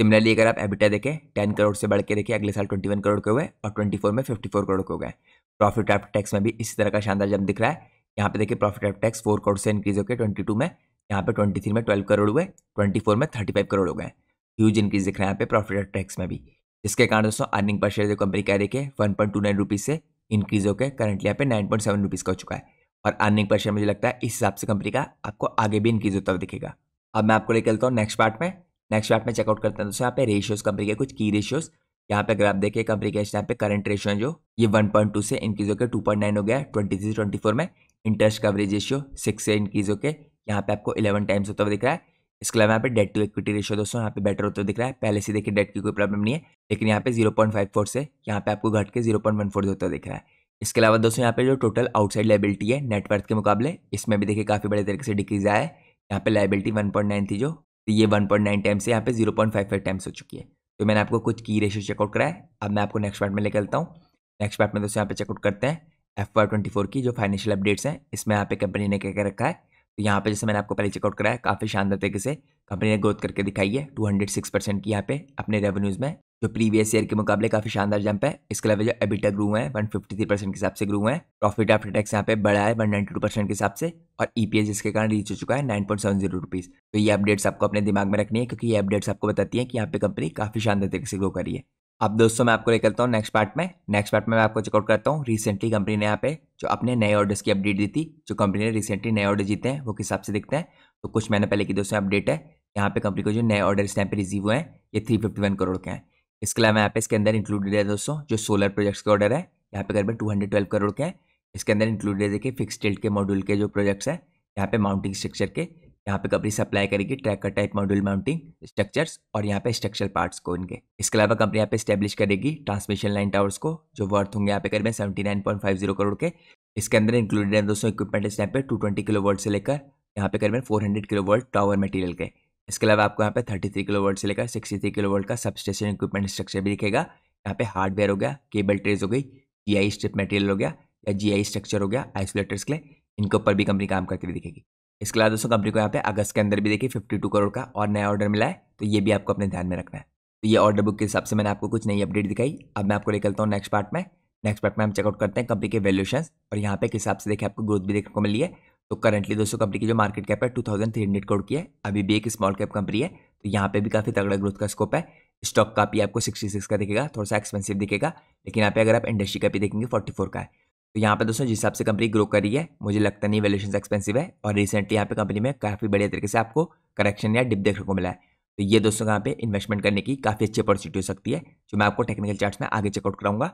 S1: सिमिलरली अगर आप एबिटा देखें टेन करोड़ से बढ़ के देखिए अगले साल ट्वेंटी वन करोड़ के हुए और ट्वेंटी फोर में फिफ्टी फोर करोड़ के हो गए प्रॉफिट आफ्टर टैक्स में भी इसी तरह का शानदार जम दिख रहा है यहाँ पे देखिए profit after tax four crore से इंक्रीज होकर ट्वेंटी टू में यहाँ पे ट्वेंटी थ्री में ट्वेल्व करोड़ हुए ट्वेंटी फोर में थर्टी फाइव करोड़ हो गए ह्यूज इंक्रीज दिख रहा है यहाँ पे प्रॉफिट आफ्टर टैक्स में भी इसके कारण दोस्तों अर्निंग पर शेयर जो कंपनी का देखिए one point two nine rupees से इंक्रीज होकर करंटली यहाँ पे नाइन पॉइंट सेवन रुपीज़ का हो चुका है और अर्निंग पर शेयर मुझे लगता है इस हिसाब से कंपनी का आपको आगे भी इंक्रीज होता हुआ दिखेगा अब मैं आपको लेकर चलता हूँ नेक्स्ट पार्ट में नेक्स्ट चार्ट में चेकआउट करते हैं दोस्तों यहाँ पे रेशियोज कंपनी के कुछ की रेशियोज यहाँ पे अगर आप देखिए कंपनी के यहाँ पे करंट रेशियो जो ये 1.2 से इंक्रीज होकर 2.9 हो गया ट्वेंटी थ्री ट्वेंटी फोर में इंटरेस्ट कवरेज रेशियो सिक्स से इंक्रीज होकर यहाँ पे आपको इलेवन टाइम्स होता हुआ दिख रहा है इसके अलावा यहाँ पे डेट टू इक्विटी रेशियो दोस्तों यहाँ पे बेटर होता दिख रहा है पहले से देखिए डेट की कोई प्रॉब्लम नहीं है लेकिन यहाँ पे फोर से यहाँ पे आपको घट के फोर होता दिख रहा है इसके अलावा दोस्तों यहाँ पे जो टोटल आउटसाइड लाइबिलिटी है नेटवर्थ के मुकाबले इसमें भी देखिए काफ़ी बड़े तरीके से डिक्रीज आया है यहाँ पे लाइबिलिटी 1.9 थी जो तो ये वन पॉइंट नाइन टाइम्स यहाँ पे zero point five five times हो चुकी है तो मैंने आपको कुछ की रेशो चेकआउट कराया अब मैं आपको नेक्स्ट पार्ट में लेकर चलता हूँ नेक्स्ट पार्ट में दोस्तों यहाँ पे चेकआउट करते हैं एफ वाई ट्वेंटी फोर की जो फाइनेंशियल अपडेट्स हैं इसमें यहाँ पे कंपनी ने क्या क्या रखा है तो यहाँ पे जैसे मैंने आपको पहले चेकआउट कराया काफ़ी शानदार तरीके से कंपनी ने ग्रोथ करके दिखाई है 206 परसेंट की यहाँ पे अपने रेवेन्यूज़ में जो प्रीवियस ईयर के मुकाबले काफ़ी शानदार जंप है इसके अलावा जो एबिटा ग्रू है वन फिफ्टी थ्री परसेंट के हिसाब से ग्रू है प्रॉफिट आफ्टर टैक्स यहाँ पे बढ़ा है वन नाइनटी टू परसेंट के हिसाब से और ई पी एस जिसके कारण रीच हो चुका है nine point seven zero rupees तो ये अपडेट्स आपको अपने दिमाग में रखनी है क्योंकि ये अपडेट्स आपको बताती है कि यहाँ पे कंपनी काफ़ी शानदार तरीके से ग्रो करी है अब दोस्तों मैं आपको ले हूँ नेक्स्ट पार्ट में नेक्स्ट पार्ट में मैं आपको चेकआउट करता हूँ रिसेंटली कंपनी ने यहाँ पे जो अपने नए ऑर्डर्स की अपडेट दी थी जो कंपनी ने रिसेंटली नए ऑर्डर जीते हैं वो किस हिसाब से दिखते हैं तो कुछ महीने पहले की दोस्तों अपडेट है यहाँ पे कंपनी को जो नए ऑर्डर इस टाइम पर रिसीव हुए हैं ये थ्री फिफ्टी वन करोड़ के हैं इसके अलावा यहाँ पे इसके अंदर इंक्लूडेड है दोस्तों जो सोलर प्रोजेक्ट्स के ऑर्डर है यहाँ पे करीबन टू हंड्रेड ट्वेल्व करोड़ के हैं इसके अंदर इंक्लूडेड है देखिए फिक्स टेल्ट के मॉड्यूल के जो प्रोजेक्ट्स हैं यहाँ पे माउंटिंग स्ट्रक्चर के यहाँ पे कंपनी सप्लाई करेगी tracker type module mounting structures और यहाँ पे स्ट्रक्चर पार्ट्स को इनके इसके अलावा कंपनी यहाँ पे स्टेब्लिश करेगी ट्रांसमिशन लाइन टावर्स को जो वर्थ होंगे यहाँ पे करीब seventy nine point five zero crore के इसके अंदर इंक्लूडेड है दोस्तों इक्विपमेंट इस टाइम पर टू ट्वेंटी किलो वर्ड से लेकर यहाँ पे करीबन four hundred kilo word tower material के इसके अलावा आपको यहाँ पे थर्टी थ्री किलो वर्ड से लेकर सिक्सटी थ्री किलो वर्ड का सब स्टेशन इक्विपमेंट स्ट्रक्चर भी दिखेगा यहाँ पे हार्डवेयर हो गया केबल ट्रेज हो गई जी आई स्ट्रिप मटेरियल हो गया या जी आई स्ट्रक्चर हो गया आइसोलेटर्स के लिए इनके ऊपर भी कंपनी काम करती हुई दिखेगी इसके अलावा दोस्तों कंपनी को यहाँ पे अगस्त के अंदर भी देखिए फिफ्टी टू करोड़ का और नया ऑर्डर मिला है तो ये भी आपको अपने ध्यान में रखना है तो ये ऑर्डर बुक के हिसाब से मैंने आपको कुछ नई अपडेट दिखाई अब मैं आपको लेकर हूँ नेक्स्ट पार्ट में नेक्स्ट पार्ट में हम चेकआउट करते हैं कंपनी के वैल्यूशन और यहाँ पे हिसाब से देखिए आपको ग्रोथ भी देखने को मिली है तो करंटली दोस्तों कंपनी की जो मार्केट कैप है two thousand three hundred crore की है अभी भी एक स्मॉल कैप कंपनी है तो यहाँ पे भी काफ़ी तगड़ा ग्रोथ का स्कोप है स्टॉक का भी आपको सिक्सटी सिक्स का दिखेगा थोड़ा सा एक्सपेंसिव दिखेगा लेकिन यहाँ पे अगर आप इंडस्ट्री का भी देखेंगे फोर्टी फोर का है तो यहाँ पे दोस्तों जिस हिसाब से कंपनी ग्रो कर रही है मुझे लगता नहीं वैल्यूशन एक्सपेंसिव है और रिसेंटली यहाँ पे कंपनी में काफ़ी बढ़िया तरीके से आपको करेक्शन या डिप देखने को मिला है तो ये दोस्तों यहाँ पे इन्वेस्टमेंट करने की काफ़ी अच्छी अपॉर्चुनिटी हो सकती है जो मैं आपको टेक्निकल चार्ट में आगे चेकआउट कराऊंगा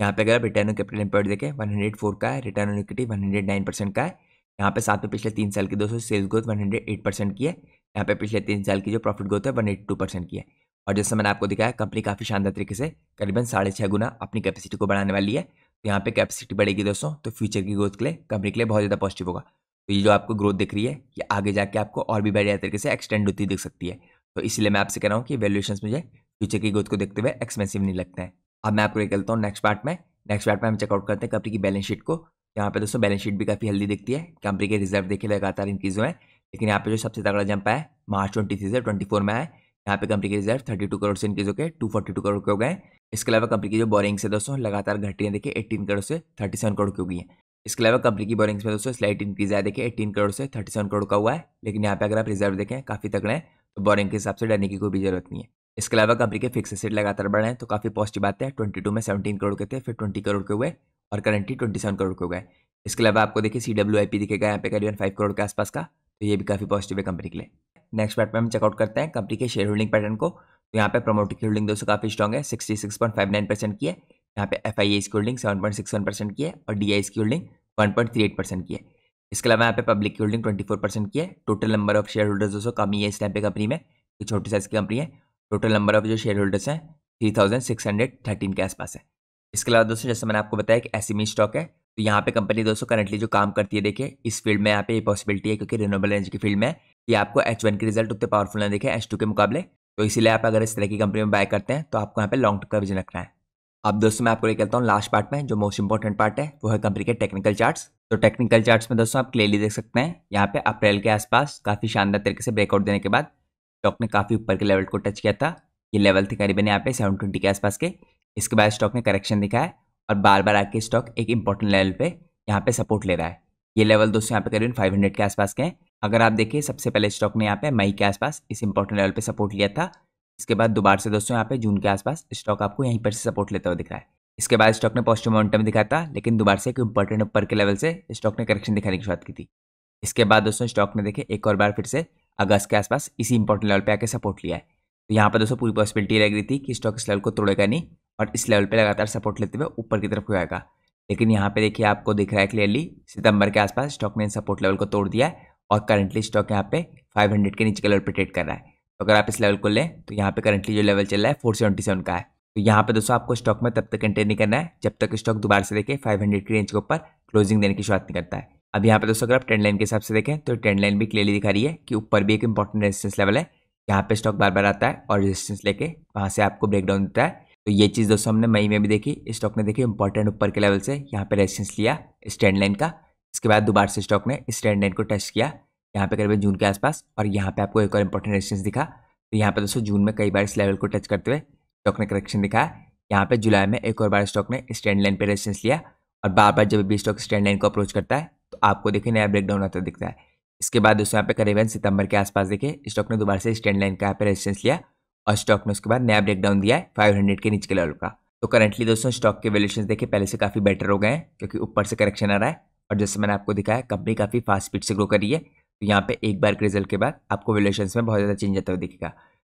S1: यहाँ पे अगर आप रिटर्न ऑन कैपिटल एम्प्लॉयड देखें फोर का है return on equity nine percent का है यहाँ पे साथ में पिछले तीन साल की दोस्तों sales growth one hundred eight percent की है यहाँ पे पिछले तीन साल की जो प्रॉफिट ग्रोथ है वन टू परसेंट की है और जैसे मैंने आपको दिखाया कंपनी काफ़ी शानदार तरीके से करीबन साढ़े छः गुना अपनी कैपेसिटी को बढ़ाने वाली है तो यहाँ पे कैपेसिटी बढ़ेगी दोस्तों तो फ्यूचर की ग्रोथ के लिए कंपनी के लिए बहुत ज़्यादा पॉजिटिव होगा तो ये जो आपको ग्रोथ दिख रही है ये आगे जाके आपको और भी बढ़िया तरीके से एक्सटेंड होती दिख सकती है तो इसलिए मैं आपसे कह रहा हूँ कि वैल्यूएशन मुझे फ्यूचर की ग्रोथ को देखते हुए एक्सपेंसिव नहीं लगता है अब मैं आपको निकलता हूँ नेक्स्ट पार्ट में नेक्स्ट पार्ट में हम चेकआउट करते हैं कंपनी की बैलेंस शीट को यहाँ पे दोस्तों बैलेंस शीट भी काफ़ी हेल्दी दिखती है कंपनी के रिजर्व देखे लगातार इंक्रीज हुए हैं लेकिन यहाँ पे जो सबसे तगड़ा जंप है मार्च ट्वेंटी थ्री से ट्वेंटी फोर में आए यहाँ पे कंपनी के रिजर्व थर्टी टू करोड़ से इंक्रीज होकर टू फोर्टी टू करोड़ के हो गए इसके अलावा कंपनी की जो बोरिंग है दोस्तों लगातार घट है देखिए एट्टीन करोड़ से थर्टी सेवन करोड़ की हुई है इसके अलावा कंपनी की बोरिंग्स में दोस्तों स्लाइट इंक्रीज आया देखिए एट्टीन करोड़ से थर्टी सेवन करोड़ का हुआ है लेकिन यहाँ पे अगर आप रिजर्व देखें काफ़ी तगड़े हैं तो बोरिंग के हिसाब से डरने की कोई भी जरूरत नहीं है इसके अलावा कंपनी के फिक्स एसेट लगातार बढ़ रहे हैं तो काफ़ी पॉजिटिव बात है ट्वेंटी टू में सेवेंटीन करोड़ के थे फिर ट्वेंटी करोड़ के हुए और करंटली ट्वेंटी सेवन करोड़ के हुए इसके अलावा आपको देखिए सी डब्ल्यू आई पी दिखेगा यहाँ पे करीबन फाइव करोड़ के आसपास का तो ये भी काफ़ी पॉजिटिव है कंपनी के लिए नेक्स्ट पार्ट में हम चेकआउट करते हैं कंपनी के शेयर होल्डिंग पैटर्न को तो यहाँ पे प्रोमोटिक की होल्डिंग दोस्तों काफ़ी स्ट्रॉग है sixty six point five nine percent की है यहाँ पे एफ आई एस की होल्डिंग वन परसेंट की है और डी आई वन की होल्डिंग एट परसेंट की है इसके अलावा यहाँ पे पब्लिक की होल्डिंग ट्वेंटी फोर परसेंट की है total number of shareholders दोस्तों कमी है इस टाइम पे कंपनी में ये छोटी साइज की कंपनी है टोटल नंबर ऑफ जो शेयर होल्डर्स हैं थर्टीन के आसपास है इसके अलावा दोस्तों जैसे मैंने आपको बताया कि एस स्टॉक e है तो यहाँ पे कंपनी दोस्तों करंटली जो काम करती है देखिए इस फील्ड में यहाँ पे ये पॉसिबिलिटी है क्योंकि रिनोबल एनर्जी की फील्ड में कि आपको एच वन के रिजल्ट उतने पावरफुल ना देखे एच टू के मुकाबले तो इसीलिए आप अगर इस तरह की कंपनी में बाय करते हैं तो आपको यहाँ पे लॉन्ग टर्म का विजन रखना है अब दोस्तों मैं आपको ये कहता हूँ लास्ट पार्ट में जो मोस्ट इंपॉर्टेंट पार्ट है वो है कंपनी के टेक्निकल चार्ट्स तो टेक्निकल चार्ट्स में दोस्तों आप क्लियरली देख सकते हैं यहाँ पे अप्रैल के आसपास काफ़ी शानदार तरीके से ब्रेकआउट देने के बाद स्टॉक ने काफ़ी ऊपर के लेवल को टच किया था ये लेवल थे करीबन यहाँ पे सेवन ट्वेंटी के आसपास के इसके बाद स्टॉक ने करेक्शन दिखाया और बार बार आके स्टॉक एक इंपॉर्टेंट लेवल पे यहाँ पे सपोर्ट ले रहा है ये लेवल दोस्तों यहाँ पे करीबन हंड्रेड के आसपास के हैं अगर आप देखें सबसे पहले स्टॉक ने यहाँ पे मई के आसपास इस इंपॉर्टेंट लेवल पे सपोर्ट लिया था इसके बाद दोबारा से दोस्तों यहाँ पे जून के आसपास स्टॉक आपको यहीं पर से सपोर्ट लेता हुआ दिख रहा है इसके बाद स्टॉक ने पॉजिटिव मोमेंटम दिखाया था लेकिन दोबारा से एक इंपॉर्टेंट ऊपर के लेवल से स्टॉक ने करेक्शन दिखाने की शुरुआत की थी इसके बाद दोस्तों स्टॉक ने देखे एक और बार फिर से अगस्त के आसपास इसी इंपॉर्टेंट लेवल पर आकर सपोर्ट लिया है तो यहाँ पर दोस्तों पूरी पॉसिबिलिटी लग रही थी कि स्टॉक इस लेवल को तोड़ेगा नहीं और इस लेवल पर लगातार सपोर्ट लेते हुए ऊपर की तरफ आएगा लेकिन यहाँ पे देखिए आपको दिख रहा है क्लियरली सितंबर के आसपास स्टॉक ने सपोर्ट लेवल को तोड़ दिया है और करंटली स्टॉक यहाँ पे 500 के नीचे के लेवल पर ट्रेड कर रहा है तो अगर आप इस लेवल को लें तो यहाँ पे करंटली जो लेवल चल रहा है सेवन का है तो यहाँ पे दोस्तों आपको स्टॉक में तब तक कंटेन नहीं करना है जब तक स्टॉक दोबारा से देखे फाइव के रेंज के ऊपर क्लोजिंग देने की शुरुआत नहीं करता है अब यहाँ पे दोस्तों अगर आप ट्रेंड लाइन के हिसाब से देखें तो ट्रेंड लाइन भी क्लियरली दिखा रही है कि ऊपर भी एक इंपॉर्टेंट रेजिस्टेंस लेवल है यहाँ पे स्टॉक बार बार आता है और रेजिस्टेंस लेके वहाँ से आपको ब्रेकडाउन देता है तो ये चीज़ दोस्तों हमने मई में भी देखी स्टॉक ने देखी इंपॉर्टेंट ऊपर के लेवल से यहाँ पे रेजिस्टेंस लिया स्टैंड लाइन का इसके बाद दोबार से स्टॉक ने स्टैंड लाइन को टच किया यहाँ पे करीबन जून के आसपास और यहाँ पे आपको एक और इंपॉर्टेंट रेजिस्टेंस दिखा तो यहाँ पे दोस्तों जून में कई बार इस लेवल को टच करते हुए स्टॉक ने करेक्शन दिखाया यहाँ पे जुलाई में एक और बार स्टॉक ने स्टैंड लाइन पे रेजिस्टेंस लिया और बार बार जब भी स्टॉक स्टैंड लाइन को अप्रोच करता है तो आपको देखिए नया ब्रेकडाउन आता दिखता है इसके बाद दोस्तों यहाँ पे करीबन सितंबर के आसपास देखे स्टॉक ने दोबारा से स्टैंड लाइन का यहाँ पे रेजिस्टेंस लिया और स्टॉक ने उसके बाद नया ब्रेकडाउन दिया है फाइव के नीचे लेवल का तो करंटली दोस्तों स्टॉक के वैल्यूशन देखे पहले से काफ़ी बेटर हो गए हैं क्योंकि ऊपर से करेक्शन आ रहा है और जैसे मैंने आपको दिखाया कंपनी काफ़ी फास्ट स्पीड से ग्रो करी है तो यहाँ पे एक बार के रिजल्ट के बाद आपको रिलेशन में बहुत ज़्यादा चेंज आता हुआ दिखेगा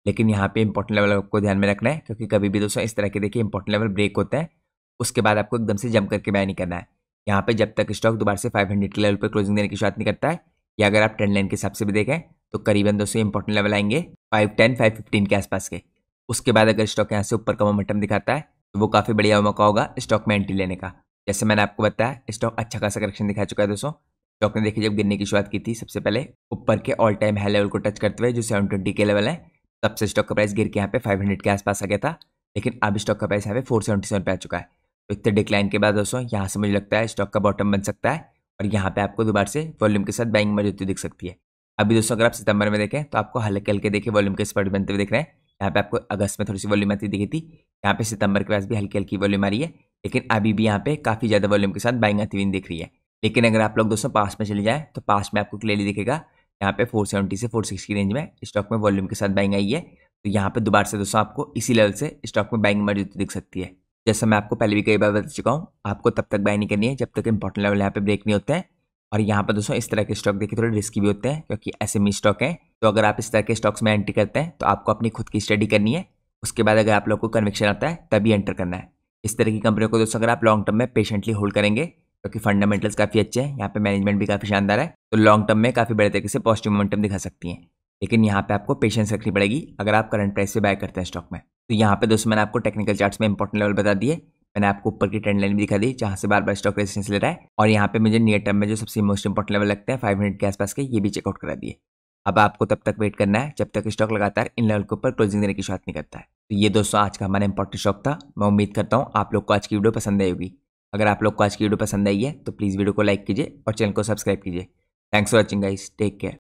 S1: लेकिन यहाँ पे इंपॉर्टेंट लेवल आपको ध्यान में रखना है क्योंकि कभी भी दोस्तों इस तरह के देखिए इंपॉर्टेंट लेवल ब्रेक होते हैं उसके बाद आपको एकदम से जम करके बाय नहीं करना है यहाँ पर जब तक स्टॉक दोबारा से फाइव के लेवल पर क्लोजिंग देने की शुरुआत नहीं करता है या अगर आप ट्रेंड लाइन के हिसाब से भी देखें तो करीबन दोस्तों इंपॉर्टेंट लेवल आएंगे फाइव टेन फाइव फिफ्टीन के आसपास के उसके बाद अगर स्टॉक यहाँ से ऊपर का मोमेंटम दिखाता है तो वो काफ़ी बढ़िया मौका होगा स्टॉक में एंट्री लेने का जैसे मैंने आपको बताया स्टॉक अच्छा खासा करेक्शन दिखा चुका है दोस्तों स्टॉक ने देखिए जब गिरने की शुरुआत की थी सबसे पहले ऊपर के ऑल टाइम हाई लेवल को टच करते हुए जो सेवन ट्वेंटी के लेवल है तब से स्टॉक का प्राइस गिर के यहाँ पे फाइव हंड्रेड के आसपास आ गया था लेकिन अब स्टॉक का प्राइस यहाँ पे फोर सेवेंटी सेवन पे आ चुका है तो इतने डिक्लाइन के बाद दोस्तों यहाँ से मुझे लगता है स्टॉक का बॉटम बन सकता है और यहाँ पे आपको दोबारा से वॉल्यूम के साथ बैंक मजबूती दिख सकती है अभी दोस्तों अगर आप सितंबर में देखें तो आपको हल्के हल्के देखिए वॉल्यूम के स्पर्ट बनते हुए देख रहे हैं यहाँ पे आपको अगस्त में थोड़ी सी वॉल्यूम आती दिखी थी यहाँ पे सितंबर के पास भी हल्की हल्की वॉल्यूम आ रही है लेकिन अभी भी यहाँ पे काफ़ी ज़्यादा वॉल्यूम के साथ बाइंग आती हुई दिख रही है लेकिन अगर आप लोग दोस्तों पास में चले जाएँ तो पास में आपको क्लियरली दिखेगा यहाँ पे 470 से 460 की रेंज में स्टॉक में वॉल्यूम के साथ बाइंग आई है तो यहाँ पे दोबारा से दोस्तों आपको इसी लेवल से स्टॉक में बाइंग मर्जी दिख सकती है जैसा मैं आपको पहले भी कई बार बता चुका हूँ आपको तब तक बाय नहीं करनी है जब तक इंपॉर्टेंट लेवल यहाँ पे ब्रेक नहीं होते हैं और यहाँ पर दोस्तों इस तरह के स्टॉक देखिए थोड़े रिस्की भी होते हैं क्योंकि एस स्टॉक e हैं तो अगर आप इस तरह के स्टॉक्स में एंट्री करते हैं तो आपको अपनी खुद की स्टडी करनी है उसके बाद अगर आप लोग को कन्विक्शन आता है तभी एंटर करना है इस तरह की कंपनियों को दोस्तों अगर आप लॉन्ग टर्म में पेशेंटली होल्ड करेंगे क्योंकि तो फंडामेंटल्स काफ़ी अच्छे हैं यहाँ पे मैनेजमेंट भी काफ़ी शानदार है तो लॉन्ग टर्म में काफ़ी बड़े तरीके से पॉजिटिव मोमेंटम दिखा सकती हैं लेकिन यहाँ पे आपको पेशेंस रखनी पड़ेगी अगर आप करंट प्राइस से बाय करते हैं स्टॉक में तो यहाँ पे दोस्तों मैंने आपको टेक्निकल चार्ट्स में इंपॉर्टेंट लेवल बता दिए मैंने आपको ऊपर की ट्रेंड लाइन भी दिखा दी जहाँ से बार बार स्टॉक रेजिस्टेंस ले रहा है और यहाँ पे मुझे नियर टर्म में जो सबसे मोस्ट इंपॉर्टेंट लेवल लगता है फाइव हंड्रेड के आसपास के ये भी चेकआउट करा दिए अब आपको तब तक वेट करना है जब तक स्टॉक लगातार इन लेवल के ऊपर क्लोजिंग देने की शुरुआत नहीं करता है तो ये दोस्तों आज का हमारा इंपॉर्टेंट स्टॉक था मैं उम्मीद करता हूँ आप लोग को आज की वीडियो पसंद आई होगी अगर आप लोग को आज की वीडियो पसंद आई है तो प्लीज़ वीडियो को लाइक कीजिए और चैनल को सब्सक्राइब कीजिए thanks for watching guys take care